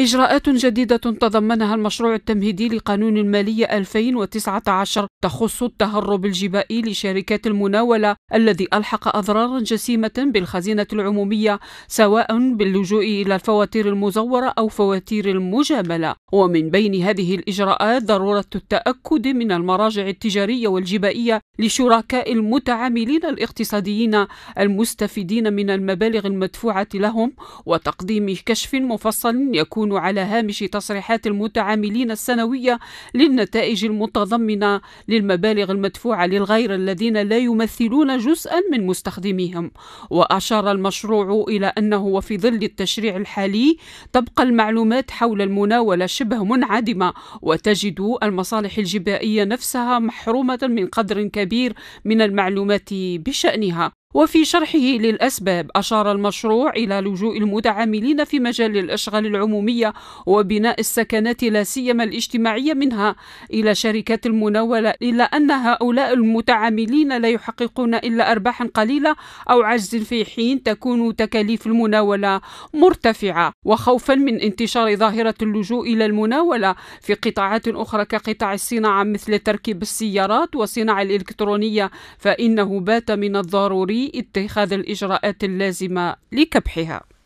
إجراءات جديدة تضمنها المشروع التمهيدي لقانون المالية 2019 تخص التهرب الجبائي لشركات المناولة الذي ألحق أضرارا جسيمة بالخزينة العمومية سواء باللجوء إلى الفواتير المزورة أو فواتير المجاملة ومن بين هذه الإجراءات ضرورة التأكد من المراجع التجارية والجبائية لشركاء المتعاملين الاقتصاديين المستفيدين من المبالغ المدفوعة لهم وتقديم كشف مفصل يكون تكون على هامش تصريحات المتعاملين السنوية للنتائج المتضمنة للمبالغ المدفوعة للغير الذين لا يمثلون جزءا من مستخدميهم وأشار المشروع إلى أنه وفي ظل التشريع الحالي تبقى المعلومات حول المناولة شبه منعدمة وتجد المصالح الجبائية نفسها محرومة من قدر كبير من المعلومات بشأنها وفي شرحه للأسباب أشار المشروع إلى لجوء المتعاملين في مجال الأشغال العمومية وبناء السكنات لا سيما الاجتماعية منها إلى شركات المناولة إلا أن هؤلاء المتعاملين لا يحققون إلا أرباحا قليلة أو عجز في حين تكون تكاليف المناولة مرتفعة وخوفا من انتشار ظاهرة اللجوء إلى المناولة في قطاعات أخرى كقطاع الصناعة مثل تركيب السيارات والصناعة الإلكترونية فإنه بات من الضروري اتخاذ الإجراءات اللازمة لكبحها